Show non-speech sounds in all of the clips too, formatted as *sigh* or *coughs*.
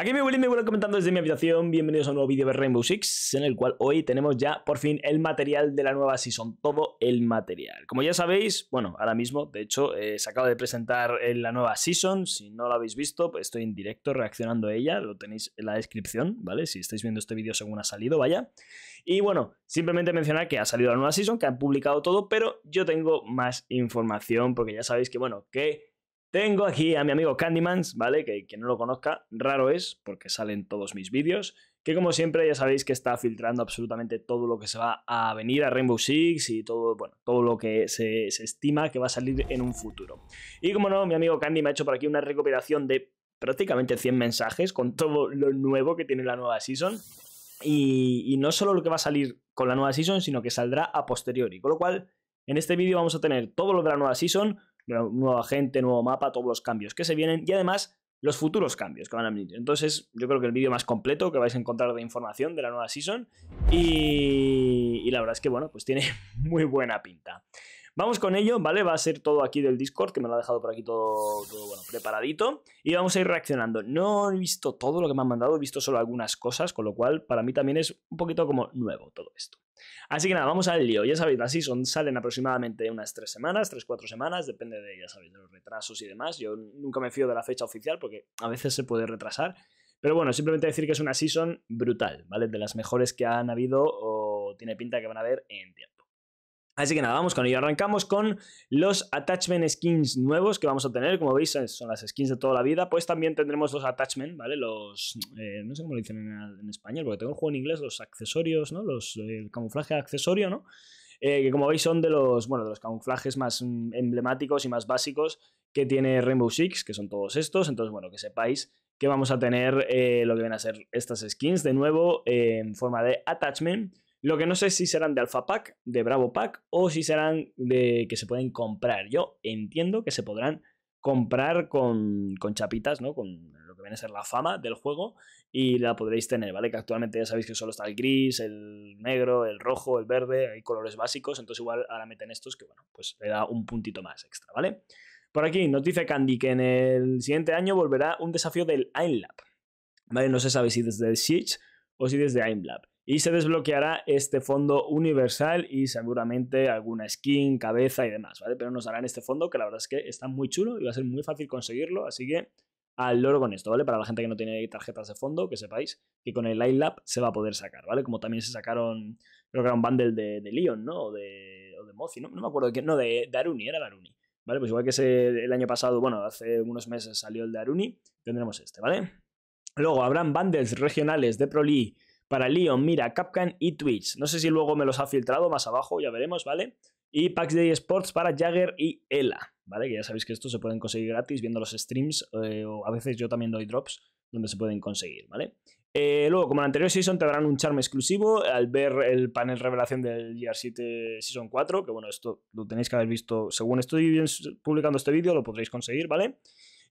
Aquí mi vuelven, me vuelven comentando desde mi habitación, bienvenidos a un nuevo vídeo de Rainbow Six, en el cual hoy tenemos ya por fin el material de la nueva Season, todo el material. Como ya sabéis, bueno, ahora mismo, de hecho, eh, se acaba de presentar eh, la nueva Season, si no la habéis visto, pues estoy en directo reaccionando a ella, lo tenéis en la descripción, ¿vale? Si estáis viendo este vídeo según ha salido, vaya. Y bueno, simplemente mencionar que ha salido la nueva Season, que han publicado todo, pero yo tengo más información, porque ya sabéis que, bueno, que tengo aquí a mi amigo Candymans, ¿vale? Que quien no lo conozca, raro es, porque salen todos mis vídeos. Que como siempre ya sabéis que está filtrando absolutamente todo lo que se va a venir a Rainbow Six y todo, bueno, todo lo que se, estima que va a salir en un futuro. Y como no, mi amigo Candy me ha hecho por aquí una recopilación de prácticamente 100 mensajes con todo lo nuevo que tiene la nueva season. Y, y no solo lo que va a salir con la nueva season, sino que saldrá a posteriori. Con lo cual, en este vídeo vamos a tener todo lo de la nueva season, nueva gente, nuevo mapa, todos los cambios que se vienen y además los futuros cambios que van a venir. Entonces, yo creo que el vídeo más completo que vais a encontrar de información de la nueva season y, la verdad es que, bueno, pues tiene *laughs* muy buena pinta. Vamos con ello, ¿vale? Va a ser todo aquí del Discord, que me lo ha dejado por aquí todo, preparadito. Y vamos a ir reaccionando. No he visto todo lo que me han mandado, he visto solo algunas cosas, con lo cual para mí también es un poquito como nuevo todo esto. Así que nada, vamos al lío. Ya sabéis, las season salen aproximadamente unas tres semanas, 3-4 semanas, depende de, ya sabéis, de los retrasos y demás. Yo nunca me fío de la fecha oficial porque a veces se puede retrasar. Pero bueno, simplemente decir que es una season brutal, ¿vale? De las mejores que han habido o tiene pinta que van a haber en tiempo. Así que nada, vamos con ello. Arrancamos con los attachment skins nuevos que vamos a tener. Como veis, son las skins de toda la vida. Pues también tendremos los attachment, ¿vale? Los. Eh, no sé cómo lo dicen en, español, porque tengo el juego en inglés, los accesorios, ¿no? Los, el camuflaje accesorio, ¿no? Eh, que como veis son de los, bueno, los camuflajes más mm, emblemáticos y más básicos que tiene Rainbow Six, que son todos estos. Entonces, bueno, que sepáis que vamos a tener eh, lo que van a ser estas skins de nuevo en forma de attachment lo que no sé es si serán de Alpha Pack, de Bravo Pack o si serán de que se pueden comprar. Yo entiendo que se podrán comprar con, chapitas, ¿no? Con lo que viene a ser la fama del juego y la podréis tener, ¿vale? Que actualmente ya sabéis que solo está el gris, el negro, el rojo, el verde, hay colores básicos, entonces igual ahora meten estos que, bueno, pues le da un puntito más extra, ¿vale? Por aquí nos dice Candy que en el siguiente año volverá un desafío del Lab, ¿vale? No se sabe si desde Siege o si desde Lab y se desbloqueará este fondo universal y seguramente alguna skin, cabeza y demás, ¿vale? Pero nos darán este fondo que la verdad es que está muy chulo y va a ser muy fácil conseguirlo, así que al loro con esto, ¿vale? Para la gente que no tiene tarjetas de fondo, que sepáis que con el Light se va a poder sacar, ¿vale? Como también se sacaron, creo que era un bundle de, Leon, ¿no? O de, o de Mozi, ¿no? No me acuerdo de quién, no, de, Aruni, era de Aruni. ¿Vale? Pues igual que el año pasado, bueno, hace unos meses salió el de Aruni, tendremos este, ¿vale? Luego habrán bundles regionales de Pro para Leon, Mira, Capcan y Twitch. No sé si luego me los ha filtrado más abajo, ya veremos, ¿vale? Y packs de eSports para Jagger y Ela, ¿vale? Que ya sabéis que estos se pueden conseguir gratis viendo los streams eh, o a veces yo también doy drops donde se pueden conseguir, ¿vale? Eh, luego, como en la anterior season, te darán un charme exclusivo al ver el panel revelación del GR7 Season 4, que bueno, esto lo tenéis que haber visto, según estoy publicando este vídeo, lo podréis conseguir, ¿vale?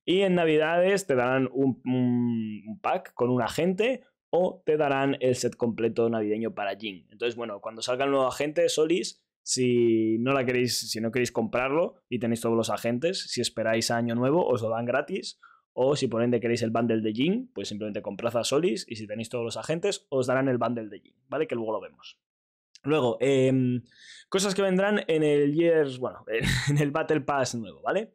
Y en Navidades te darán un pack con un agente, o te darán el set completo navideño para Jin. Entonces, bueno, cuando salga el nuevo agente, Solis, si no la queréis, si no queréis comprarlo y tenéis todos los agentes, si esperáis a año nuevo, os lo dan gratis. O si por ende queréis el bundle de Jin, pues simplemente comprad a Solis y si tenéis todos los agentes, os darán el bundle de Jin, ¿vale? Que luego lo vemos. Luego, em, cosas que vendrán en el Years, bueno, *laughs* en el Battle Pass nuevo, ¿vale?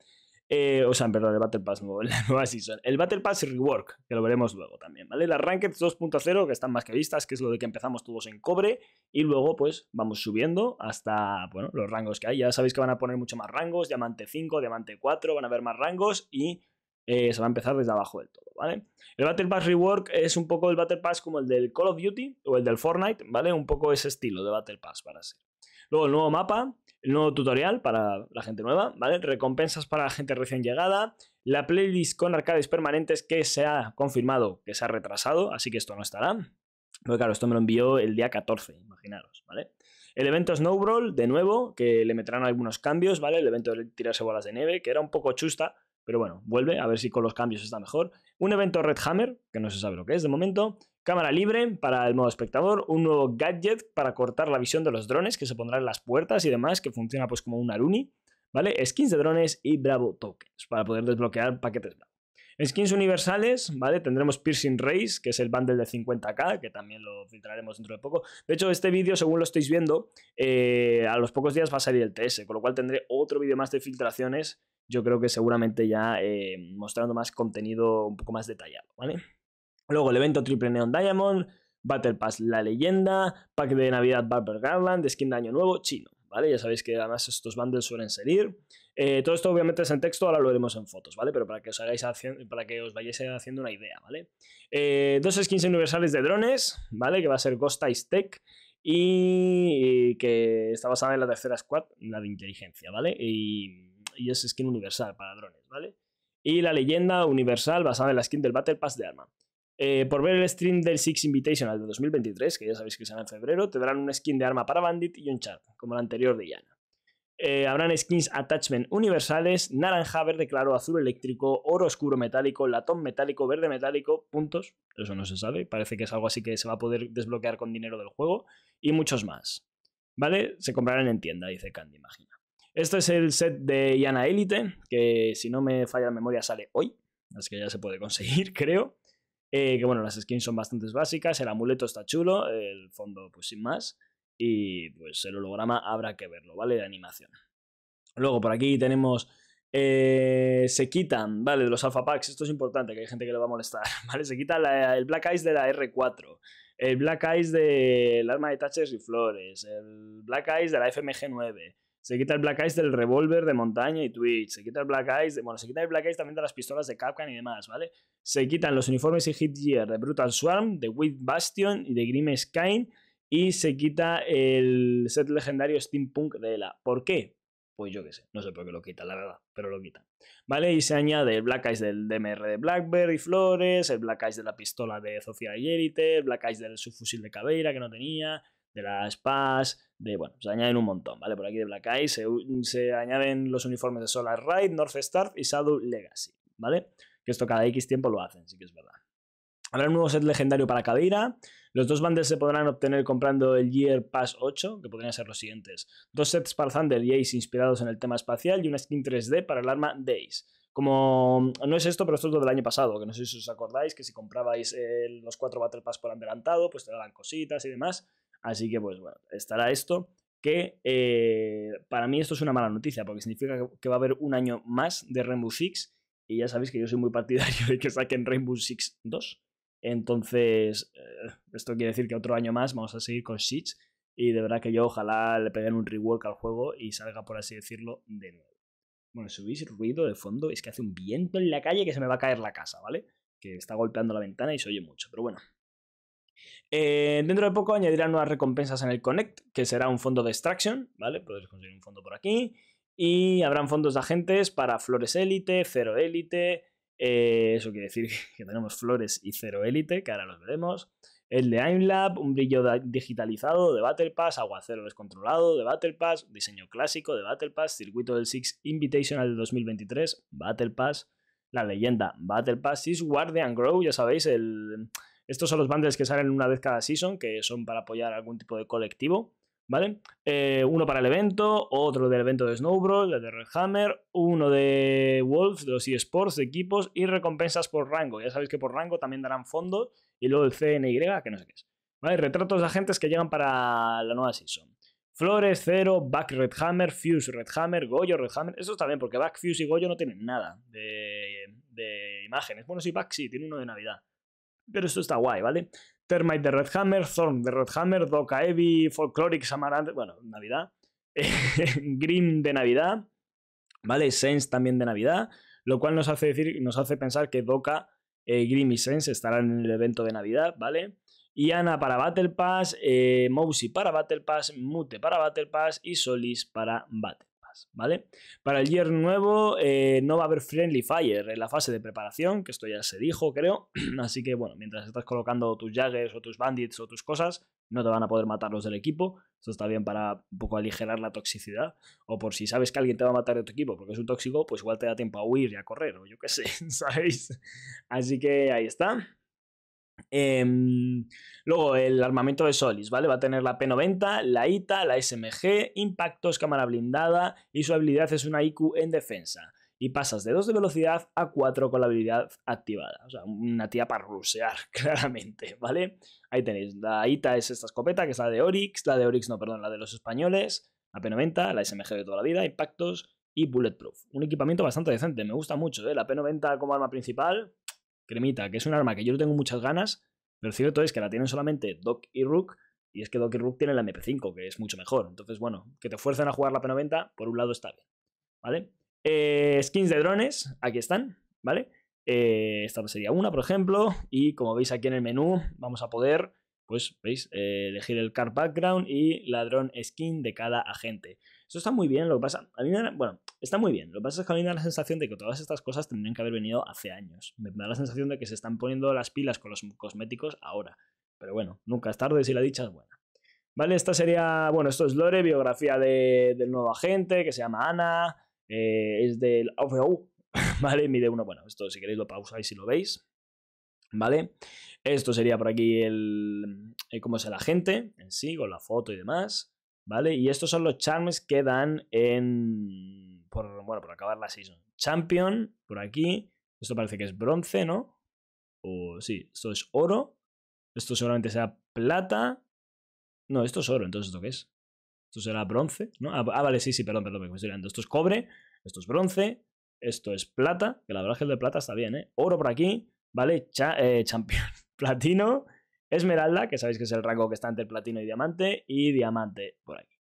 Eh, o sea, perdón, el Battle Pass nuevo, *laughs* la nueva season. El Battle Pass Rework, que lo veremos luego también, ¿vale? Las Ranked 2.0, que están más que vistas, que es lo de que empezamos todos en cobre, y luego pues vamos subiendo hasta, bueno, los rangos que hay. Ya sabéis que van a poner mucho más rangos, diamante 5, diamante 4, van a haber más rangos y eh, se va a empezar desde abajo del todo, ¿vale? El Battle Pass Rework es un poco el Battle Pass como el del Call of Duty o el del Fortnite, ¿vale? Un poco ese estilo de Battle Pass para ser. Luego el nuevo mapa, el nuevo tutorial para la gente nueva, ¿vale? Recompensas para la gente recién llegada, la playlist con arcades permanentes que se ha confirmado que se ha retrasado, así que esto no estará. Pero claro, esto me lo envió el día 14, imaginaros, ¿vale? El evento Snowball, de nuevo, que le meterán algunos cambios, ¿vale? El evento de tirarse bolas de nieve, que era un poco chusta, pero bueno, vuelve, a ver si con los cambios está mejor. Un evento Red Hammer, que no se sabe lo que es de momento. Cámara libre para el modo espectador, un nuevo gadget para cortar la visión de los drones que se pondrá en las puertas y demás, que funciona pues como un Aruni, ¿vale? Skins de drones y Bravo tokens para poder desbloquear paquetes Bravo. Skins universales, ¿vale? Tendremos Piercing Race, que es el bundle de 50k, que también lo filtraremos dentro de poco. De hecho, este vídeo, según lo estáis viendo, eh, a los pocos días va a salir el TS, con lo cual tendré otro vídeo más de filtraciones, yo creo que seguramente ya eh, mostrando más contenido un poco más detallado, ¿vale? Luego el evento Triple Neon Diamond, Battle Pass La Leyenda, Pack de Navidad Barber Garland, Skin de Año Nuevo, Chino. ¿Vale? Ya sabéis que además estos bundles suelen salir. Eh, todo esto obviamente es en texto, ahora lo veremos en fotos, ¿vale? Pero para que os hagáis para que os vayáis haciendo una idea, ¿vale? Eh, dos skins universales de drones, ¿vale? Que va a ser Ghost Ice Tech y que está basada en la tercera squad, la de inteligencia, ¿vale? Y, y es skin universal para drones, ¿vale? Y la leyenda universal basada en la skin del Battle Pass de arma. Eh, por ver el stream del Six Invitational de 2023, que ya sabéis que será en febrero, te darán un skin de arma para Bandit y un char, como el anterior de Yana. Eh, habrán skins attachment universales, naranja, verde claro, azul eléctrico, oro oscuro metálico, latón metálico, verde metálico, puntos, eso no se sabe, parece que es algo así que se va a poder desbloquear con dinero del juego, y muchos más. ¿Vale? Se comprarán en tienda, dice Candy, imagina. Este es el set de Yana Elite, que si no me falla la memoria sale hoy, así que ya se puede conseguir, *laughs* creo. Eh, que bueno, las skins son bastante básicas, el amuleto está chulo, el fondo pues sin más, y pues el holograma habrá que verlo, ¿vale? De animación. Luego por aquí tenemos... Eh, se quitan, ¿vale? de Los alpha packs, esto es importante, que hay gente que le va a molestar, *laughs* ¿vale? Se quita el Black Eyes de la R4, el Black Eyes del arma de taches y Flores, el Black Eyes de la FMG9, se quita el Black eyes del revólver de montaña y Twitch, se quita el Black eyes bueno, se quita el Black también de las pistolas de Capcan y demás, ¿vale? Se quitan los uniformes y hit gear de Brutal Swarm, de With Bastion y de Grim skyne y se quita el set legendario Steampunk de ELA. ¿Por qué? Pues yo qué sé, no sé por qué lo quita la verdad, pero lo quita ¿Vale? Y se añade el Black Eyes del DMR de Blackberry Flores, el Black Eyes de la pistola de Sofía Yeriter, el Black Eyes del subfusil de Cabeira que no tenía, de las PAS, de, bueno, se añaden un montón, ¿vale? Por aquí de Black Eye se, añaden los uniformes de Solar Ride, North Star y Shadow Legacy, ¿vale? Que esto cada X tiempo lo hacen, sí que es verdad. Habrá un nuevo set legendario para Cadeira. Los dos bundles se podrán obtener comprando el Year Pass 8, que podrían ser los siguientes. Dos sets para Thunder y Ace inspirados en el tema espacial y una skin 3D para el arma Days. Como no es esto, pero esto es lo del año pasado, que no sé si os acordáis, que si comprabais eh, los cuatro Battle Pass por adelantado, pues te daban cositas y demás. Así que, pues bueno, estará esto. Que eh, para mí esto es una mala noticia, porque significa que va a haber un año más de Rainbow Six. Y ya sabéis que yo soy muy partidario *laughs* de que saquen Rainbow Six 2. Entonces, eh, esto quiere decir que otro año más vamos a seguir con Siege. Y de verdad que yo ojalá le peguen un rework al juego y salga, por así decirlo, de nuevo. Bueno, si ruido de fondo, es que hace un viento en la calle que se me va a caer la casa, ¿vale? Que está golpeando la ventana y se oye mucho. Pero bueno, eh, dentro de poco añadirán nuevas recompensas en el Connect, que será un fondo de extraction, ¿vale? Podéis conseguir un fondo por aquí. Y habrán fondos de agentes para flores élite, cero élite. Eh, eso quiere decir *laughs* que tenemos flores y cero élite, que ahora los veremos. El de aimlab un brillo digitalizado de Battle Pass, aguacero descontrolado de Battle Pass, diseño clásico de Battle Pass, circuito del Six Invitational de 2023, Battle Pass, la leyenda Battle Pass, Six Guardian Grow, ya sabéis, el, estos son los bundles que salen una vez cada season, que son para apoyar algún tipo de colectivo. ¿Vale? Eh, uno para el evento, otro del evento de Snowball, el de Red Hammer, uno de Wolves, dos los eSports, de equipos y recompensas por rango. Ya sabéis que por rango también darán fondos y luego el CNY, que no sé qué es. ¿Vale? Retratos de agentes que llegan para la nueva season. Flores, Cero, Back Red Hammer, Fuse Red Hammer, Goyo Red Hammer. Eso está bien, porque Back, Fuse y Goyo no tienen nada de, de imágenes. Bueno, sí, Back sí, tiene uno de Navidad. Pero esto está guay, ¿vale? Termite de Red Hammer, Thorn de Red Hammer, Heavy, Folkloric Samarant, bueno, Navidad. *laughs* Grim de Navidad, ¿vale? Sense también de Navidad, lo cual nos hace decir, nos hace pensar que Doca, eh, Grim y Sense estarán en el evento de Navidad, ¿vale? Y Ana para Battle Pass, eh, Mousy para Battle Pass, Mute para Battle Pass y Solis para Battle ¿vale? Para el Year nuevo eh, no va a haber Friendly Fire en la fase de preparación, que esto ya se dijo, creo. *clears throat* Así que, bueno, mientras estás colocando tus Jaggers o tus Bandits o tus cosas, no te van a poder matar los del equipo. Esto está bien para un poco aligerar la toxicidad. O por si sabes que alguien te va a matar de tu equipo porque es un tóxico, pues igual te da tiempo a huir y a correr, o yo qué sé, *laughs* ¿sabéis? Así que ahí está. Em, luego el armamento de Solis, ¿vale? Va a tener la P90, la ITA, la SMG, impactos, cámara blindada y su habilidad es una IQ en defensa. Y pasas de 2 de velocidad a 4 con la habilidad activada. O sea, una tía para rusear, *laughs* claramente, ¿vale? Ahí tenéis. La ITA es esta escopeta, que es la de Oryx. La de Oryx, no, perdón, la de los españoles. La P90, la SMG de toda la vida, impactos y bulletproof. Un equipamiento bastante decente, me gusta mucho, ¿eh? La P90 como arma principal, Cremita, que es un arma que yo no tengo muchas ganas, pero cierto es que la tienen solamente Doc y Rook, y es que Doc y Rook tienen la MP5, que es mucho mejor. Entonces, bueno, que te fuercen a jugar la P90, por un lado está bien, ¿vale? Eh, skins de drones, aquí están, ¿vale? Eh, esta sería una, por ejemplo, y como veis aquí en el menú, vamos a poder, pues, veis, eh, elegir el car background y la drone skin de cada agente. Eso está muy bien, lo que pasa, a mí me, bueno, Está muy bien. Lo que pasa es que a mí me da la sensación de que todas estas cosas tendrían que haber venido hace años. Me da la sensación de que se están poniendo las pilas con los cosméticos ahora. Pero bueno, nunca es tarde si la dicha es buena. Vale, esta sería, bueno, esto es Lore, biografía de, del nuevo agente que se llama Ana, eh, es del Vale, *laughs* ¿vale? Mide uno, bueno, esto si queréis lo pausáis y lo veis, ¿vale? Esto sería por aquí el, el eh, cómo es el agente en sí, con la foto y demás, ¿vale? Y estos son los charms que dan en, por, bueno, por acabar la season. Champion, por aquí. Esto parece que es bronce, ¿no? O sí, esto es oro. Esto seguramente sea plata. No, esto es oro, entonces ¿esto qué es? Esto será bronce, ¿no? Ah, ah vale, sí, sí, perdón, perdón, me estoy Esto es cobre, esto es bronce, esto es plata, que la verdad es que el de plata está bien, ¿eh? Oro por aquí, ¿vale? Eh, champion, *laughs* platino, esmeralda, que sabéis que es el rango que está entre platino y diamante, y diamante por aquí.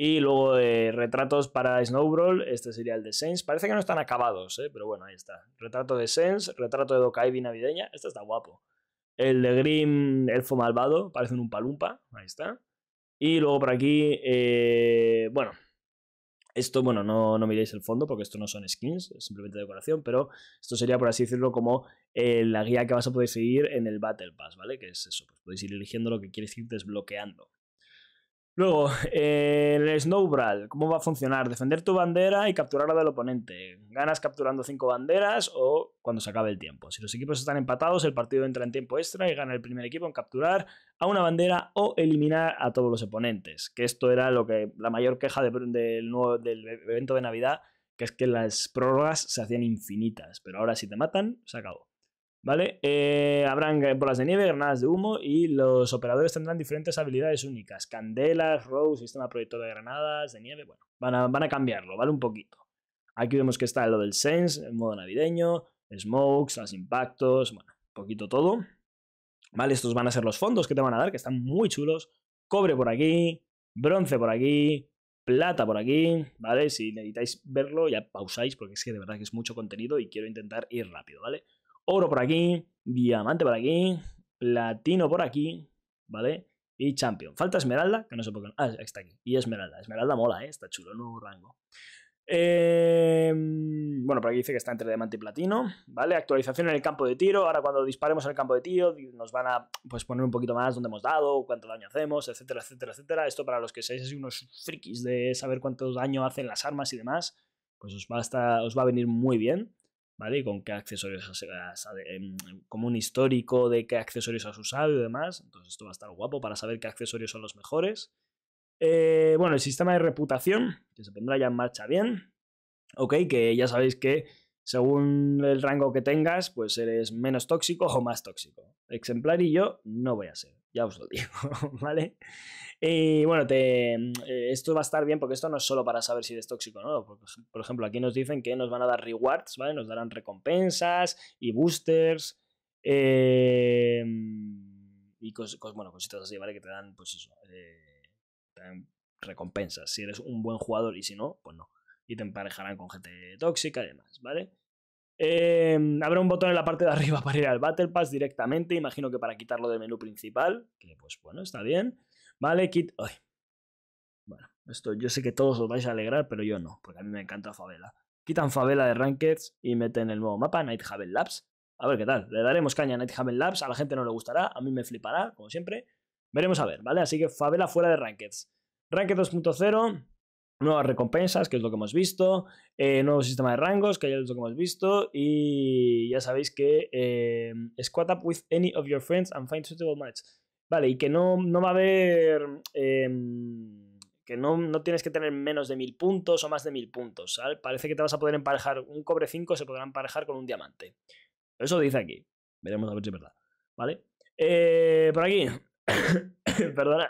Y luego de retratos para Snowball, este sería el de Saints. Parece que no están acabados, ¿eh? pero bueno, ahí está. Retrato de Sense, retrato de Dokaibi navideña, este está guapo. El de Grim, Elfo Malvado, parece un palumpa, ahí está. Y luego por aquí, eh, bueno, esto, bueno, no, no miréis el fondo porque esto no son skins, es simplemente decoración, pero esto sería, por así decirlo, como eh, la guía que vas a poder seguir en el Battle Pass, ¿vale? Que es eso, pues podéis ir eligiendo lo que quieres ir desbloqueando. Luego, el Brawl, ¿cómo va a funcionar? Defender tu bandera y capturar la del oponente. Ganas capturando cinco banderas o cuando se acabe el tiempo. Si los equipos están empatados, el partido entra en tiempo extra y gana el primer equipo en capturar a una bandera o eliminar a todos los oponentes. Que esto era lo que la mayor queja del, nuevo, del evento de Navidad, que es que las prórrogas se hacían infinitas. Pero ahora si te matan, se acabó. ¿Vale? Eh, habrán eh, bolas de nieve, granadas de humo y los operadores tendrán diferentes habilidades únicas. Candelas, rows, sistema proyector de granadas, de nieve, bueno, van a, van a cambiarlo, ¿vale? Un poquito. Aquí vemos que está lo del Sense, el modo navideño, smokes, los impactos, bueno, un poquito todo. ¿Vale? Estos van a ser los fondos que te van a dar, que están muy chulos. Cobre por aquí, bronce por aquí, plata por aquí, ¿vale? Si necesitáis verlo, ya pausáis, porque es que de verdad que es mucho contenido y quiero intentar ir rápido, ¿vale? oro por aquí, diamante por aquí, platino por aquí, ¿vale? Y champion. Falta esmeralda, que no sé por Ah, está aquí. Y esmeralda. Esmeralda mola, ¿eh? Está chulo, nuevo rango. Em, bueno, por aquí dice que está entre diamante y platino, ¿vale? Actualización en el campo de tiro. Ahora cuando disparemos en el campo de tiro nos van a pues, poner un poquito más dónde hemos dado, cuánto daño hacemos, etcétera, etcétera, etcétera. Esto para los que seáis así unos frikis de saber cuánto daño hacen las armas y demás, pues os va a, os va a venir muy bien. ¿vale? con qué accesorios has, em, como un histórico de qué accesorios has usado y demás. Entonces esto va a estar guapo para saber qué accesorios son los mejores. Eh, bueno, el sistema de reputación, que se pondrá ya en marcha bien. Ok, que ya sabéis que según el rango que tengas, pues eres menos tóxico o más tóxico. Exemplar y yo no voy a ser, ya os lo *laughs* digo, ¿vale? Y bueno, te, eh, esto va a estar bien porque esto no es solo para saber si eres tóxico, o ¿no? Por, ejemplo, aquí nos dicen que nos van a dar rewards, ¿vale? Nos darán recompensas y boosters. Eh, y cos, bueno, cositas así, ¿vale? Que te dan, pues eso, eh, te dan recompensas. Si eres un buen jugador y si no, pues no y te emparejarán con gente tóxica y demás, ¿vale? Em, habrá un botón en la parte de arriba *laughs* para ir al Battle Pass directamente, imagino que para quitarlo del menú principal, que pues bueno, está bien. Vale, quit... Bueno, esto yo sé que todos os vais a alegrar, pero yo no, porque a mí me encanta Favela. Quitan Favela de Rankeds y meten el nuevo mapa, Haven Labs. A ver qué tal, le daremos caña a Haven Labs, a la gente no le gustará, a mí me flipará, como siempre. Veremos a ver, ¿vale? Así que Favela fuera de Rankeds. Ranked 2.0 nuevas recompensas, que es lo que hemos visto, eh, nuevo sistema de rangos, que ya es lo que hemos visto, y ya sabéis que eh, squat up with any of your friends and find suitable match. Vale, y que no, va a haber... Em, que no, tienes que tener menos de mil puntos o más de mil puntos. Parece que te vas a poder emparejar. Un cobre 5 se podrá emparejar con un diamante. Eso dice aquí. Veremos a ver si es verdad. ¿Vale? Eh, por aquí. *coughs* Perdona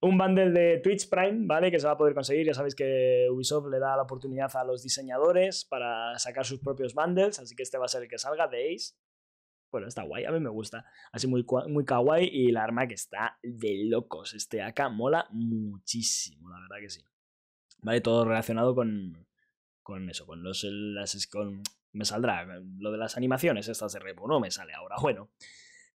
un bundle de Twitch Prime, ¿vale? Que se va a poder conseguir. Ya sabéis que Ubisoft le da la oportunidad a los diseñadores para sacar sus propios bundles, así que este va a ser el que salga de Ace. Bueno, está guay, a mí me gusta. Así muy, muy kawaii y el arma que está de locos. Este acá mola muchísimo, la verdad que sí. ¿Vale? Todo relacionado con, con eso, con los... Las, con, me saldrá lo de las animaciones estas de Repo, no me sale ahora. Bueno,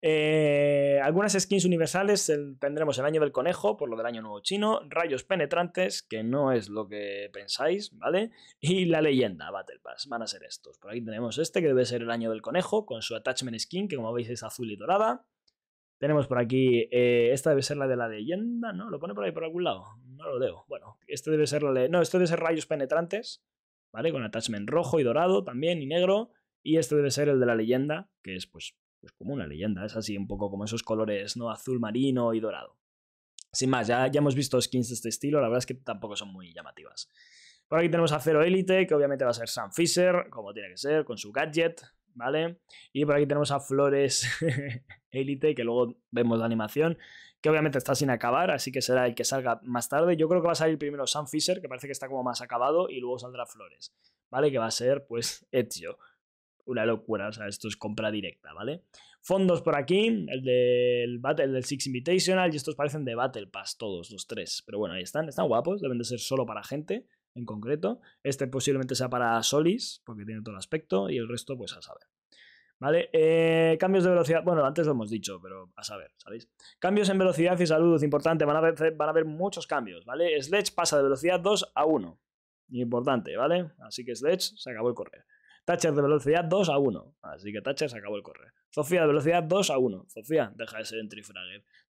eh, algunas skins universales tendremos el año del conejo, por lo del año nuevo chino, rayos penetrantes, que no es lo que pensáis, ¿vale? Y la leyenda, Battle Pass, van a ser estos. Por aquí tenemos este, que debe ser el año del conejo, con su attachment skin, que como veis es azul y dorada. Tenemos por aquí, eh, esta debe ser la de la leyenda, ¿no? Lo pone por ahí por algún lado, no lo veo Bueno, este debe ser la No, esto debe ser rayos penetrantes, ¿vale? Con attachment rojo y dorado también, y negro. Y este debe ser el de la leyenda, que es pues pues como una leyenda, es así un poco como esos colores, ¿no? Azul marino y dorado. Sin más, ya, ya hemos visto skins de este estilo, la verdad es que tampoco son muy llamativas. Por aquí tenemos a Zero Elite, que obviamente va a ser Sam Fisher, como tiene que ser, con su gadget, ¿vale? Y por aquí tenemos a Flores *laughs* Elite, que luego vemos la animación, que obviamente está sin acabar, así que será el que salga más tarde. Yo creo que va a salir primero Sam Fisher, que parece que está como más acabado, y luego saldrá Flores, ¿vale? Que va a ser, pues, Ezio una locura, o sea, esto es compra directa, ¿vale? Fondos por aquí, el del, battle, del Six Invitational y estos parecen de Battle Pass todos, los tres. Pero bueno, ahí están, están guapos, deben de ser solo para gente en concreto. Este posiblemente sea para Solis, porque tiene todo el aspecto, y el resto pues a saber. ¿Vale? Eh, cambios de velocidad. Bueno, antes lo hemos dicho, pero a saber, ¿sabéis? Cambios en velocidad y salud, importante. Van a, haber, van a haber muchos cambios, ¿vale? Sledge pasa de velocidad 2 a 1. Importante, ¿vale? Así que Sledge se acabó el correr. Thatcher de velocidad 2 a 1. Así que Thatcher se acabó el correr. Sofía de velocidad 2 a 1. Sofía, deja de ser en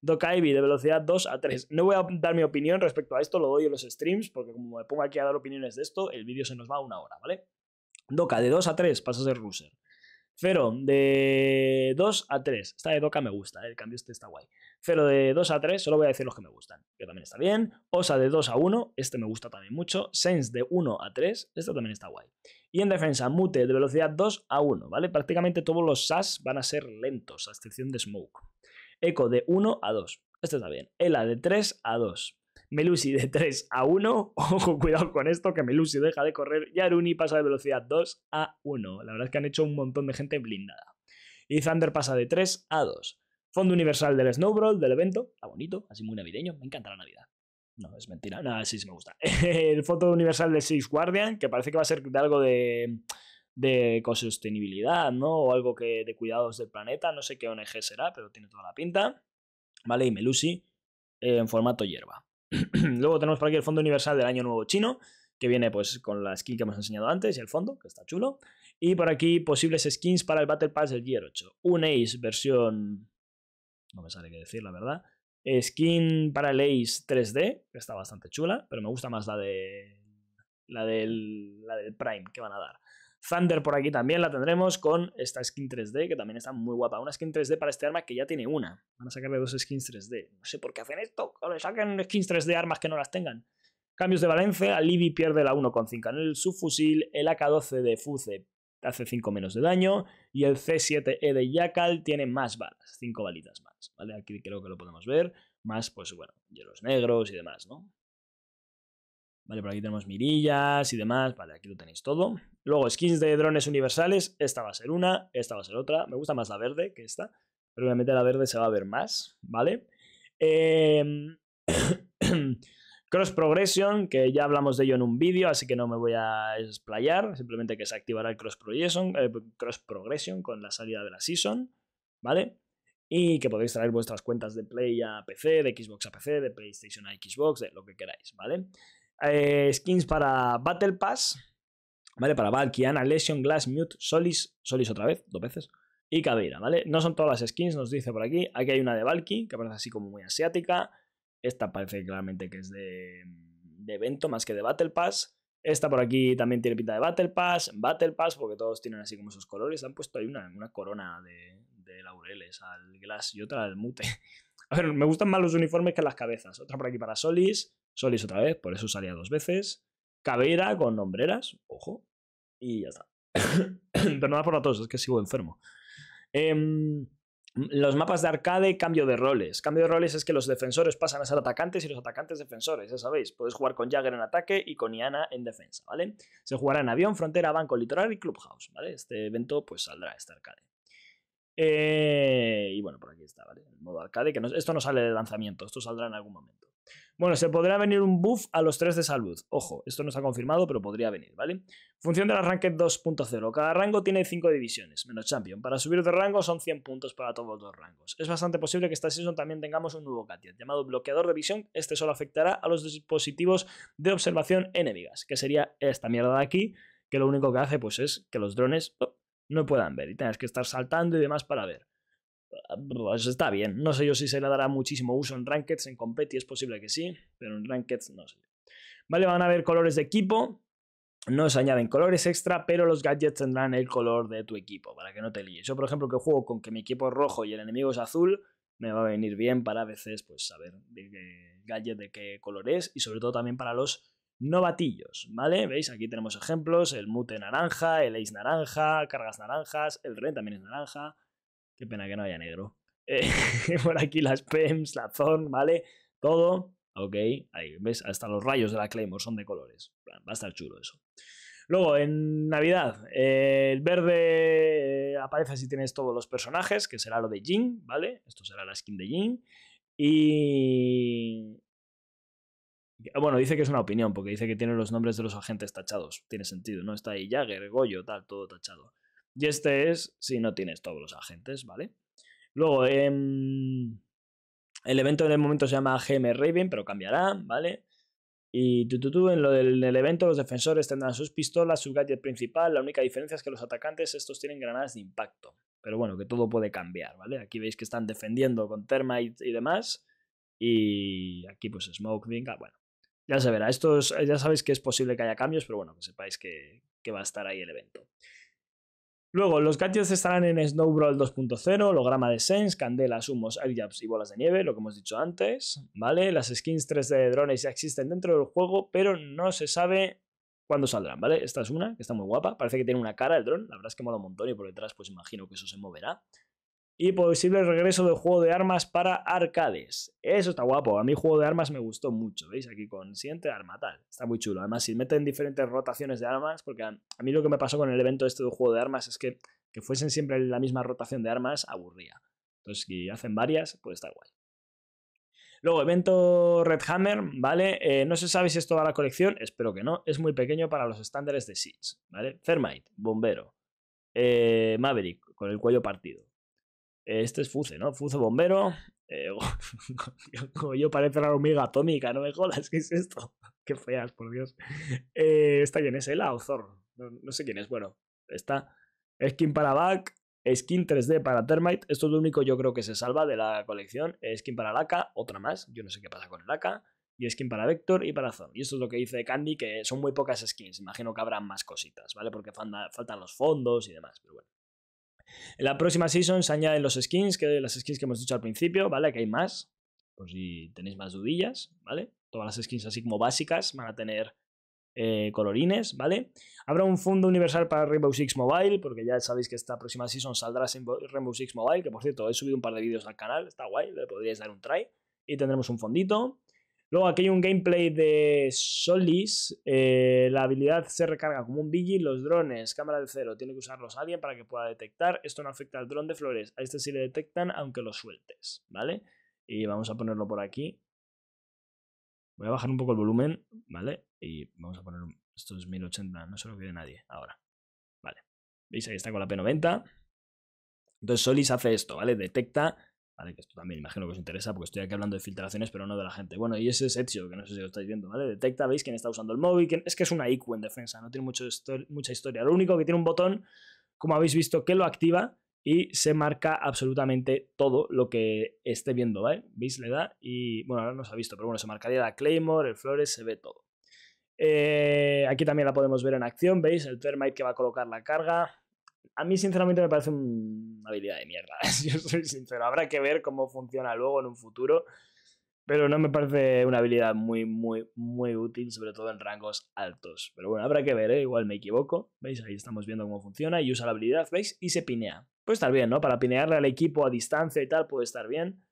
Doc Ivy de velocidad 2 a 3. No voy a dar mi opinión respecto a esto, lo doy en los streams, porque como me pongo aquí a dar opiniones de esto, el vídeo se nos va a una hora, ¿vale? Doca de 2 a 3 pasa a ser Ruser. Fero de 2 a 3. Esta de Doca me gusta, ¿eh? el cambio este está guay. Fero de 2 a 3, solo voy a decir los que me gustan, que también está bien. Osa de 2 a 1, este me gusta también mucho. Sense de 1 a 3, este también está guay. Y en defensa, Mute de velocidad 2 a 1, ¿vale? Prácticamente todos los SAS van a ser lentos, a excepción de Smoke. Echo de 1 a 2. Esto está bien. Ela de 3 a 2. Melusi de 3 a 1. *laughs* Ojo, cuidado con esto, que Melusi deja de correr. Y Aruni pasa de velocidad 2 a 1. La verdad es que han hecho un montón de gente blindada. Y Thunder pasa de 3 a 2. Fondo universal del Snowball, del evento. Está bonito, así muy navideño. Me encanta la Navidad. No, es mentira. Nada, sí, me gusta. *laughs* el fondo universal de Six Guardian, que parece que va a ser de algo de, de ecosostenibilidad, ¿no? O algo que de cuidados del planeta. No sé qué ONG será, pero tiene toda la pinta. Vale, y Melusi eh, en formato hierba. *clears throat* Luego tenemos por aquí el Fondo Universal del Año Nuevo Chino, que viene pues con la skin que hemos enseñado antes y el fondo, que está chulo. Y por aquí posibles skins para el Battle Pass del Gear 8. Un Ace versión... No me sale qué decir, la verdad. Skin para Ace 3D, que está bastante chula, pero me gusta más la de la del, la del Prime que van a dar. Thunder por aquí también la tendremos con esta skin 3D que también está muy guapa. Una skin 3D para este arma que ya tiene una. Van a sacarle dos skins 3D. No sé por qué hacen esto. sacan skins 3D armas que no las tengan. Cambios de Valencia, Alibi pierde la 1.5 en el subfusil. El AK-12 de Fuce hace 5 menos de daño. Y el C7E e de Yakal tiene más balas, 5 balitas más, ¿vale? Aquí creo que lo podemos ver, más pues bueno, hielos negros y demás, ¿no? Vale, por aquí tenemos mirillas y demás, vale, aquí lo tenéis todo. Luego, skins de drones universales, esta va a ser una, esta va a ser otra, me gusta más la verde que esta, pero obviamente la verde se va a ver más, ¿vale? Eh... *clears throat* Cross Progression, que ya hablamos de ello en un vídeo, así que no me voy a explayar, simplemente que se activará el Cross Progression, eh, cross progression con la salida de la Season, ¿vale? Y que podéis traer vuestras cuentas de Play a PC, de Xbox a PC, de PlayStation a Xbox, de lo que queráis, ¿vale? Eh, skins para Battle Pass, ¿vale? Para Valkyana, Lesion, Glass, Mute, Solis, Solis otra vez, dos veces, y Cadeira, ¿vale? No son todas las skins, nos dice por aquí. Aquí hay una de Valky, que parece así como muy asiática. Esta parece claramente que es mm, de, evento más que de Battle Pass. Esta por aquí también tiene pinta de Battle Pass, Battle Pass, porque todos tienen así como sus colores. Han puesto ahí una, una corona de, laureles al Glass y otra al Mute. *laughs* A ver, me gustan más los uniformes que las cabezas. Otra por aquí para Solis, Solis otra vez, por eso salía dos veces. Cabera con hombreras, ojo, y ya está. *coughs* Pero nada por la tos, es que sigo enfermo. Eh, los mapas de arcade, cambio de roles. Cambio de roles es que los defensores pasan a ser atacantes y los atacantes defensores, ya sabéis. Puedes jugar con Jagger en ataque y con Iana en defensa, ¿vale? Se jugará en avión, frontera, banco, litoral y clubhouse, ¿vale? Este evento pues saldrá este arcade. Eh, y bueno, por aquí está, ¿vale? El modo arcade, que esto no sale de lanzamiento, esto saldrá en algún momento. Bueno, se podrá venir un buff a los 3 de salud. Ojo, esto no está ha confirmado, pero podría venir, ¿vale? Función del arranque 2.0. Cada rango tiene 5 divisiones, menos Champion. Para subir de rango son 100 puntos para todos los rangos. Es bastante posible que esta season también tengamos un nuevo gadget llamado bloqueador de visión. Este solo afectará a los dispositivos de observación enemigas, que sería esta mierda de aquí, que lo único que hace pues es que los drones oh, no puedan ver y tengas que estar saltando y demás para ver está bien. No sé yo si se le dará muchísimo uso en Rankeds, en Competi es posible que sí, pero en Rankeds no sé. Vale, van a haber colores de equipo. No se añaden colores extra, pero los gadgets tendrán el color de tu equipo, para que no te líes. Yo, por ejemplo, que juego con que mi equipo es rojo y el enemigo es azul, me va a venir bien para a veces pues, saber de qué gadget de qué color es y sobre todo también para los novatillos, ¿vale? ¿Veis? Aquí tenemos ejemplos, el mute naranja, el ace naranja, cargas naranjas, el ren también es naranja, Qué pena que no haya negro. *laughs* Eh, por aquí las PEMs, la Zone, ¿vale? Todo. Ok, ahí, ¿ves? Hasta los rayos de la Claymore son de colores. Va a estar chulo eso. Luego, en Navidad, eh, el verde eh, aparece si tienes todos los personajes, que será lo de Jin, ¿vale? Esto será la skin de Jin. Y... Ah, bueno, dice que es una opinión, porque dice que tiene los nombres de los agentes tachados. Tiene sentido, ¿no? Está ahí Jagger, Goyo, tal, todo tachado. Y este es si no tienes todos los agentes, ¿vale? Luego, em, el evento en el momento se llama GM Raven, pero cambiará, ¿vale? Y tú, tú, tú, en lo del, evento los defensores tendrán sus pistolas, su gadget principal, la única diferencia es que los atacantes estos tienen granadas de impacto. Pero bueno, que todo puede cambiar, ¿vale? Aquí veis que están defendiendo con Thermite y demás. Y aquí pues smoke, venga, bueno. Ya se verá, ya sabéis que es posible que haya cambios, pero bueno, que sepáis que va a estar ahí el evento. Luego, los gadgets estarán en Snowball 2.0, holograma de Sense, candelas, humos, Jabs y bolas de nieve, lo que hemos dicho antes, ¿vale? Las skins 3 de drones ya existen dentro del juego, pero no se sabe cuándo saldrán, ¿vale? Esta es una, que está muy guapa, parece que tiene una cara el dron, la verdad es que mola un montón y por detrás pues imagino que eso se moverá y posible regreso del juego de armas para arcades. Eso está guapo, a mí juego de armas me gustó mucho, ¿veis? Aquí con siguiente Arma tal, está muy chulo. Además, si meten diferentes rotaciones de armas, porque a, mí lo que me pasó con el evento este juego de armas es que que fuesen siempre la misma rotación de armas aburría. Entonces, si hacen varias, pues está guay. Luego, evento Red Hammer, ¿vale? Eh, no se sabe si va a la colección, espero que no. Es muy pequeño para los estándares de Siege, ¿vale? Thermite, bombero. Eh, Maverick, con el cuello partido. Este es Fuce, ¿no? Fuce bombero. Eh, *laughs* yo parece la hormiga atómica, no me jodas, ¿qué es esto? *laughs* Qué feas, por Dios. Eh, ¿Está bien es? ¿Ela o Thor? No, sé quién es. Bueno, está skin para Back, skin 3D para Termite. Esto es lo único yo creo que se salva de la colección. Eh, skin para Laka, otra más. Yo no sé qué pasa con el Laka. Y skin para Vector y para Thor. Y esto es lo que dice Candy, que son muy pocas skins. Imagino que habrá más cositas, ¿vale? Porque faltan los fondos y demás, pero bueno. En la próxima season se añaden los skins, que las skins que hemos dicho al principio, ¿vale? Que hay más, por si tenéis más dudillas, ¿vale? Todas las skins así como básicas van a tener eh, colorines, ¿vale? Habrá un fondo universal para Rainbow Six Mobile, porque ya sabéis que esta próxima season saldrá Rainbow Six Mobile, que por cierto he subido un par de vídeos al canal, está guay, le podríais dar un try. Y tendremos un fondito. Luego aquí hay un gameplay de Solis. Eh, la habilidad se recarga como un Biggie. Los drones, cámara de cero, tiene que usarlos alguien para que pueda detectar. Esto no afecta al dron de flores. A este sí le detectan, aunque lo sueltes, ¿vale? Y vamos a ponerlo por aquí. Voy a bajar un poco el volumen, ¿vale? Y vamos a poner... estos Esto 1080, no se lo quede nadie ahora. Vale. ¿Veis? Ahí está con la P90. Entonces Solis hace esto, ¿vale? Detecta que esto también imagino que os interesa, porque estoy aquí hablando de filtraciones, pero no de la gente. Bueno, y ese es hecho que no sé si lo estáis viendo, ¿vale? Detecta, veis quién está usando el móvil, es que es una IQ en defensa, no tiene mucho mucha historia. Lo único que tiene un botón, como habéis visto, que lo activa y se marca absolutamente todo lo que esté viendo, ¿vale? ¿Veis? Le da y, bueno, ahora no se ha visto, pero bueno, se marcaría la Claymore, el Flores, se ve todo. Eh, aquí también la podemos ver en acción, ¿veis? El Termite que va a colocar la carga, a mí sinceramente me parece una habilidad de mierda. *laughs* Yo soy sincero. Habrá que ver cómo funciona luego en un futuro. Pero no me parece una habilidad muy, muy, muy útil, sobre todo en rangos altos. Pero bueno, habrá que ver, ¿eh? igual me equivoco. ¿Veis? Ahí estamos viendo cómo funciona y usa la habilidad, ¿veis? Y se pinea. Puede estar bien, ¿no? Para pinearle al equipo a distancia y tal, puede estar bien.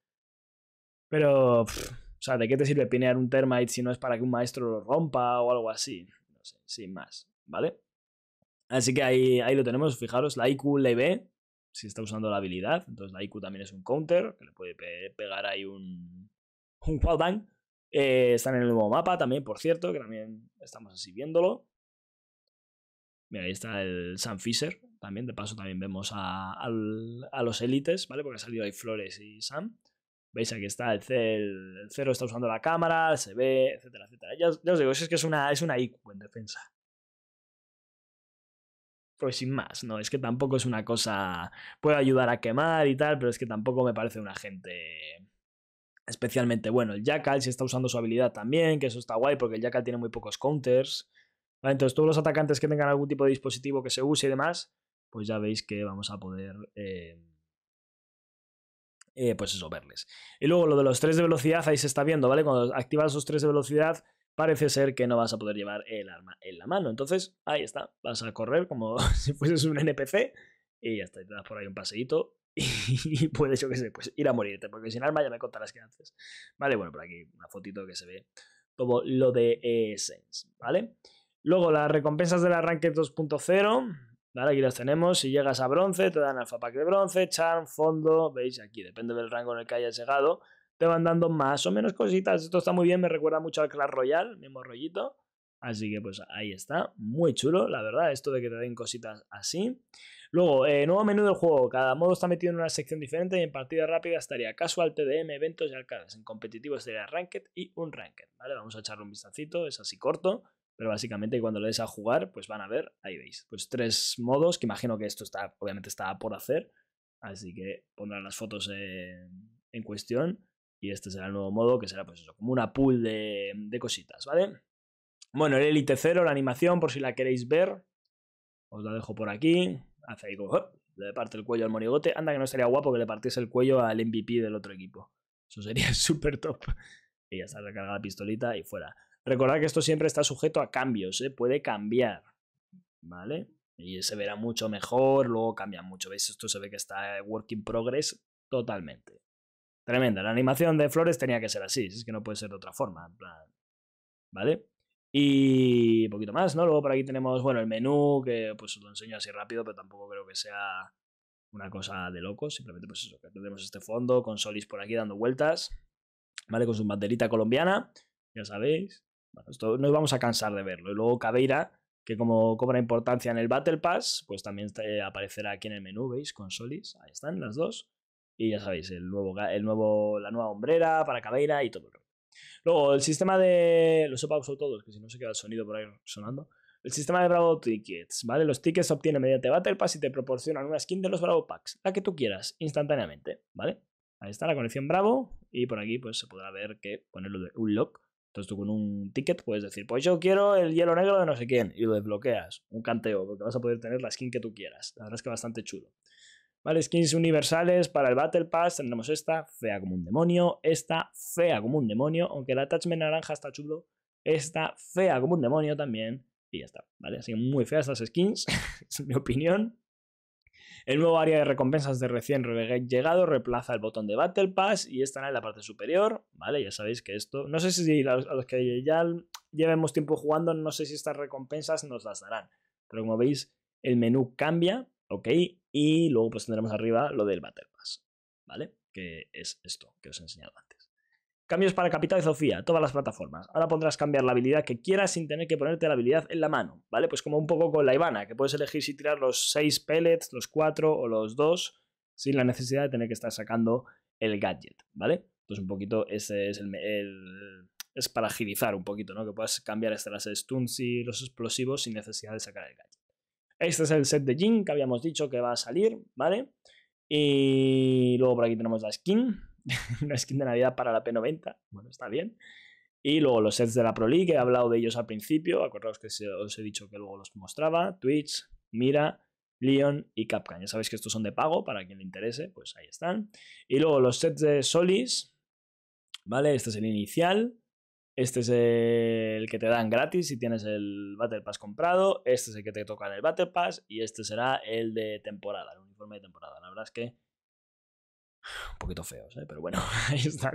Pero, o sea, ¿de qué te sirve pinear un termite si no es para que un maestro lo rompa o algo así? No sé, sin más, ¿vale? Así que ahí, lo tenemos, fijaros, la IQ le ve, si está usando la habilidad, entonces la IQ también es un counter, que le puede pegar ahí un, un wallbang. están eh, en el nuevo mapa también, por cierto, que también estamos así viéndolo. Mira, ahí está el Sam Fisher, también, de paso también vemos a, los élites, ¿vale? Porque ha salido ahí Flores y Sam. Veis, aquí está el, cero está usando la cámara, se ve, etcétera, etcétera. Ya, os digo, es que es una, es una IQ en defensa. Pues sin más, no, es que tampoco es una cosa. Puede ayudar a quemar y tal, pero es que tampoco me parece un agente especialmente bueno. El Jackal si está usando su habilidad también, que eso está guay, porque el Jackal tiene muy pocos counters. Vale, entonces, todos los atacantes que tengan algún tipo de dispositivo que se use y demás, pues ya veis que vamos a poder. Eh, eh, pues eso, verles. Y luego lo de los 3 de velocidad, ahí se está viendo, ¿vale? Cuando activas los 3 de velocidad, parece ser que no vas a poder llevar el arma en la mano. Entonces, ahí está, vas a correr como *laughs* si fueses un NPC y ya está, te das por ahí un paseíto *laughs* y puedes, yo qué sé, pues ir a morirte, porque sin arma ya me contarás qué haces. Vale, bueno, por aquí una fotito que se ve todo lo de Essence, ¿vale? Luego las recompensas del arranque 2.0, ¿vale? Aquí las tenemos, si llegas a bronce te dan alfa pack de bronce, charm, fondo, veis aquí, depende del rango en el que hayas llegado, te van dando más o menos cositas. Esto está muy bien, me recuerda mucho al Clash Royale, mismo rollito. Así que pues ahí está, muy chulo, la verdad, esto de que te den cositas así. Luego, eh, nuevo menú del juego. Cada modo está metido en una sección diferente y en partida rápida estaría casual, TDM, eventos y arcades. En competitivo estaría ranked y un ranked. ¿vale? Vamos a echarle un vistacito, es así corto, pero básicamente cuando le des a jugar, pues van a ver, ahí veis. Pues tres modos, que imagino que esto está, obviamente está por hacer. Así que pondrán las fotos en cuestión. Y este será el nuevo modo, que será pues eso, como una pool de, cositas, ¿vale? Bueno, el Elite cero la animación, por si la queréis ver, os la dejo por aquí. Hace ahí ¡oh! le parte el cuello al monigote. Anda que no estaría guapo que le partiese el cuello al MVP del otro equipo. Eso sería *laughs* súper top. Y ya está, recarga la pistolita y fuera. Recordad que esto siempre está sujeto a cambios, ¿eh? puede cambiar. ¿Vale? Y se verá mucho mejor, luego cambia mucho. ¿Veis? Esto se ve que está work in progress totalmente. Tremenda. La animación de Flores tenía que ser así, es que no puede ser de otra forma. En plan. ¿Vale? Y un poquito más, ¿no? Luego por aquí tenemos, bueno, el menú, que pues os lo enseño así rápido, pero tampoco creo que sea una cosa de locos. Simplemente pues eso, que tenemos este fondo con Solis por aquí dando vueltas, ¿vale? Con su banderita colombiana, ya sabéis. Bueno, esto nos vamos a cansar de verlo. Y luego Cabeira, que como cobra importancia en el Battle Pass, pues también aparecerá aquí en el menú, ¿veis? Con Solis, ahí están las dos. Y ya sabéis, el nuevo, el nuevo, la nueva hombrera para cabeira y todo. Luego, el sistema de... Los he pausado todos, que si no se queda el sonido por ahí sonando. El sistema de Bravo Tickets, ¿vale? Los tickets se obtienen mediante Battle Pass y te proporcionan una skin de los Bravo Packs, la que tú quieras, instantáneamente, ¿vale? Ahí está la conexión Bravo y por aquí pues se podrá ver que ponerlo de lock. Entonces tú con un ticket puedes decir, pues yo quiero el hielo negro de no sé quién y lo desbloqueas, un canteo, porque vas a poder tener la skin que tú quieras. La verdad es que bastante chulo. Vale, skins universales para el Battle Pass. Tenemos esta, fea como un demonio. Esta, fea como un demonio. Aunque el attachment naranja está chulo. Esta, fea como un demonio también. Y ya está, ¿vale? Así muy feas estas skins, *laughs* es mi opinión. El nuevo área de recompensas de recién llegado reemplaza el botón de Battle Pass y estará en la parte superior, ¿vale? Ya sabéis que esto... No sé si a los que ya llevemos tiempo jugando, no sé si estas recompensas nos las darán. Pero como veis, el menú cambia, Ok, y luego pues tendremos arriba lo del Battle Pass, ¿vale? Que es esto que os he enseñado antes. Cambios para Capital y Sofía, todas las plataformas. Ahora podrás cambiar la habilidad que quieras sin tener que ponerte la habilidad en la mano, ¿vale? Pues como un poco con la Ivana, que puedes elegir si tirar los 6 pellets, los 4 o los 2, sin la necesidad de tener que estar sacando el gadget, ¿vale? Entonces pues un poquito ese es el, es para agilizar un poquito, ¿no? Que puedas cambiar hasta las stuns y los explosivos sin necesidad de sacar el gadget. Este es el set de Jin que habíamos dicho que va a salir, ¿vale? Y luego por aquí tenemos la skin, una *laughs* skin de Navidad para la P90, bueno, está bien. Y luego los sets de la Pro League, he hablado de ellos al principio, acordaos que os he dicho que luego los mostraba, Twitch, Mira, Leon y Capcan. Ya sabéis que estos son de pago, para quien le interese, pues ahí están. Y luego los sets de Solis, ¿vale? Este es el inicial. Este es el que te dan gratis si tienes el Battle Pass comprado. Este es el que te toca en el Battle Pass. Y este será el de temporada, el uniforme de temporada. La verdad es que. Un poquito feos, ¿eh? pero bueno, *laughs* ahí están.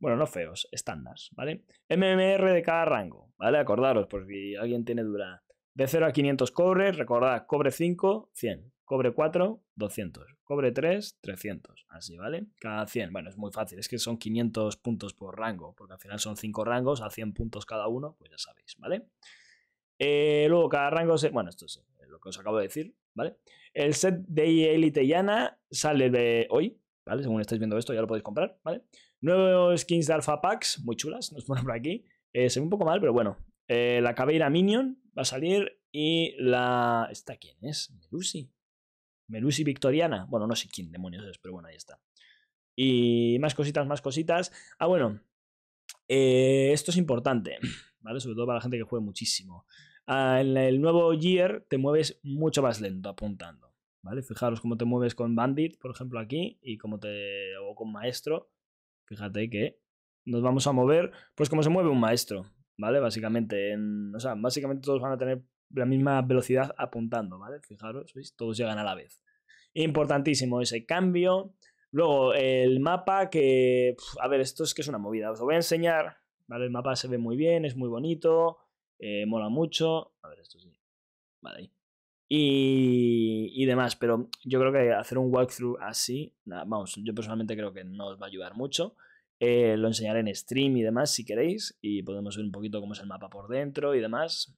Bueno, no feos, estándar, ¿vale? MMR de cada rango, ¿vale? Acordaros, por si alguien tiene dura De 0 a 500 cobres, recordad, cobre 5, 100. Cobre 4, 200. Cobre 3, 300. Así, ¿vale? Cada 100. Bueno, es muy fácil. Es que son 500 puntos por rango. Porque al final son 5 rangos a 100 puntos cada uno. Pues ya sabéis, ¿vale? Eh, luego, cada rango... Se... Bueno, esto es lo que os acabo de decir, ¿vale? El set de Elite Yana sale de hoy, ¿vale? Según estáis viendo esto, ya lo podéis comprar, ¿vale? Nuevos skins de Alpha Packs, muy chulas, nos ponen por aquí. Eh, se ve un poco mal, pero bueno. Eh, la Caveira Minion va a salir y la... ¿Esta quién es? melusi Melusi Victoriana. Bueno, no sé quién demonios es, pero bueno, ahí está. Y más cositas, más cositas. Ah, bueno. Eh, esto es importante, *clears throat* ¿vale? Sobre todo para la gente que juega muchísimo. Ah, en el nuevo year te mueves mucho más lento apuntando, ¿vale? Fijaros cómo te mueves con Bandit, por ejemplo, aquí, y cómo te. o con Maestro. Fíjate que nos vamos a mover, pues como se mueve un maestro, ¿vale? Básicamente, o sea, básicamente todos van a tener la misma velocidad apuntando, ¿vale? Fijaros, ¿veis? Todos llegan a la vez. Importantísimo ese cambio. Luego, el mapa que... A ver, esto es que es una movida. Os lo voy a enseñar. ¿Vale? El mapa se ve muy bien, es muy bonito. Eh, mola mucho. A ver, esto sí. Vale, Y, demás. Pero yo creo que hacer un walkthrough así, vamos, yo personalmente creo que no os va a ayudar mucho. Eh, lo enseñaré en stream y demás si queréis. Y podemos ver un poquito cómo es el mapa por dentro y demás.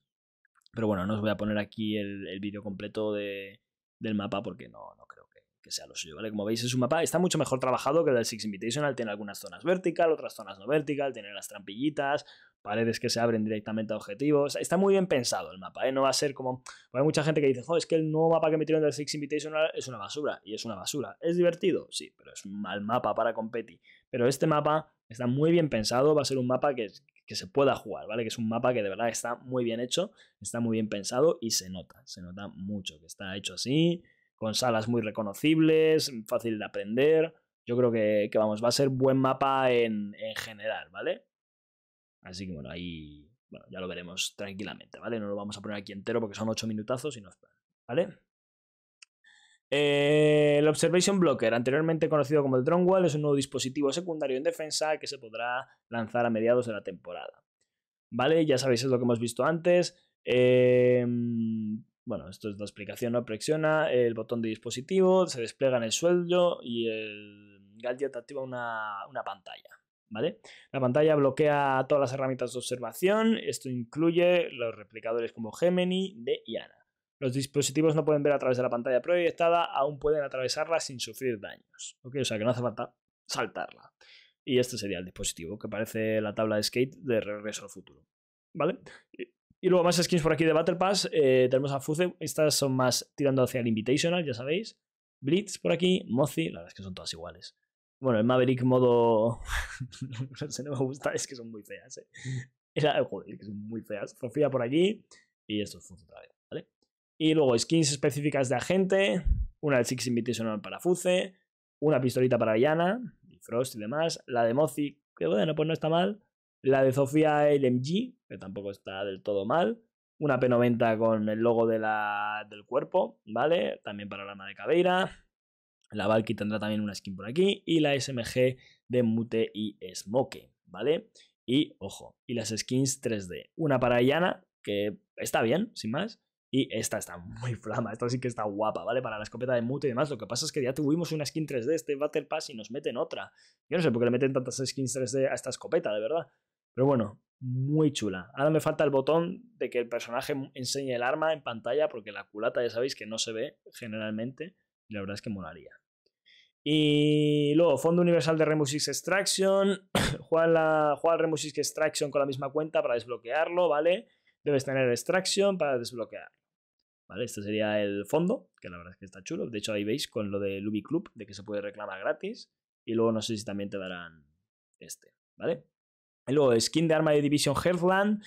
Pero bueno, no os voy a poner aquí el, vídeo completo del mapa porque no, no creo que, sea lo suyo, ¿vale? Como veis es un mapa, está mucho mejor trabajado que el del Six Invitational, tiene algunas zonas vertical, otras zonas no vertical, tiene las trampillitas, paredes que se abren directamente a objetivos, está muy bien pensado el mapa, ¿eh? No va a ser como... Hay mucha gente que dice, jo, es que el nuevo mapa que metieron del Six Invitational es una basura, y es una basura. ¿Es divertido? Sí, pero es un mal mapa para competir. Pero este mapa está muy bien pensado, va a ser un mapa que, es, que se pueda jugar, ¿vale? Que es un mapa que de verdad está muy bien hecho, está muy bien pensado y se nota, se nota mucho que está hecho así, con salas muy reconocibles, fácil de aprender. Yo creo que, vamos, va a ser buen mapa en, general, ¿vale? Así que bueno, ahí bueno, ya lo veremos tranquilamente, ¿vale? No lo vamos a poner aquí entero porque son 8 minutazos y no ¿vale? Eh, el Observation Blocker, anteriormente conocido como el Drone Wall, es un nuevo dispositivo secundario en defensa que se podrá lanzar a mediados de la temporada. ¿Vale? Ya sabéis, es lo que hemos visto antes. Eh, bueno, esto es la explicación, ¿no? Presiona el botón de dispositivo, se despliega en el sueldo y el gadget activa una, una pantalla. ¿Vale? La pantalla bloquea todas las herramientas de observación. Esto incluye los replicadores como Gemini de IANA. Los dispositivos no pueden ver a través de la pantalla proyectada, aún pueden atravesarla sin sufrir daños. O sea que no hace falta saltarla. Y este sería el dispositivo, que parece la tabla de skate de Regreso al Futuro. ¿Vale? Y luego más skins por aquí de Battle Pass. Eh, tenemos a Fuze. Estas son más tirando hacia el Invitational, ya sabéis. Blitz por aquí. Mozi. La verdad es que son todas iguales. Bueno, el Maverick modo. *laughs* no me gusta. Es que son muy feas. es ¿eh? Era, joder, que son muy feas. Sofía por allí. Y esto es Fuze otra vez. Y luego skins específicas de agente, una del Six Invitational para Fuce, una pistolita para Ayana y Frost y demás, la de Mozi, que bueno, pues no está mal, la de Sofía LMG, que tampoco está del todo mal, una P90 con el logo de la, del cuerpo, ¿vale? También para la arma de cabeira la Valky tendrá también una skin por aquí, y la SMG de Mute y Smoke, ¿vale? Y ojo, y las skins 3D, una para Ayana, que está bien, sin más, y esta está muy flama, esta sí que está guapa, ¿vale? Para la escopeta de mute y demás. Lo que pasa es que ya tuvimos una skin 3D este Battle Pass y nos meten otra. Yo no sé por qué le meten tantas skins 3D a esta escopeta, de verdad. Pero bueno, muy chula. Ahora me falta el botón de que el personaje enseñe el arma en pantalla, porque la culata ya sabéis que no se ve generalmente. Y la verdad es que molaría. Y luego, Fondo Universal de Rainbow Extraction. *coughs* juega, la, al Extraction con la misma cuenta para desbloquearlo, ¿vale? Debes tener Extraction para desbloquear ¿Vale? Este sería el fondo, que la verdad es que está chulo. De hecho, ahí veis con lo de Lubi Club, de que se puede reclamar gratis. Y luego no sé si también te darán este, ¿vale? Y luego, skin de arma de Division Heartland.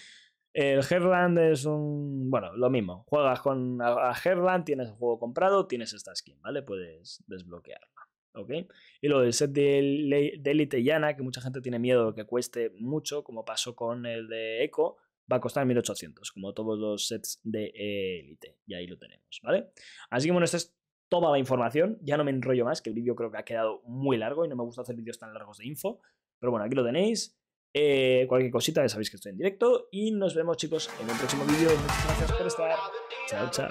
El Heartland es un. Bueno, lo mismo. Juegas con a Heartland, tienes el juego comprado, tienes esta skin, ¿vale? Puedes desbloquearla. ¿Ok? Y luego el set de, Elite Yana, que mucha gente tiene miedo que cueste mucho, como pasó con el de Echo, va a costar 1800, como todos los sets de Elite. Y ahí lo tenemos, ¿vale? Así que bueno, esta es toda la información. Ya no me enrollo más, que el vídeo creo que ha quedado muy largo y no me gusta hacer vídeos tan largos de info. Pero bueno, aquí lo tenéis. Eh, cualquier cosita, ya sabéis que estoy en directo. Y nos vemos, chicos, en el próximo vídeo. Muchas gracias por estar. Chao, chao.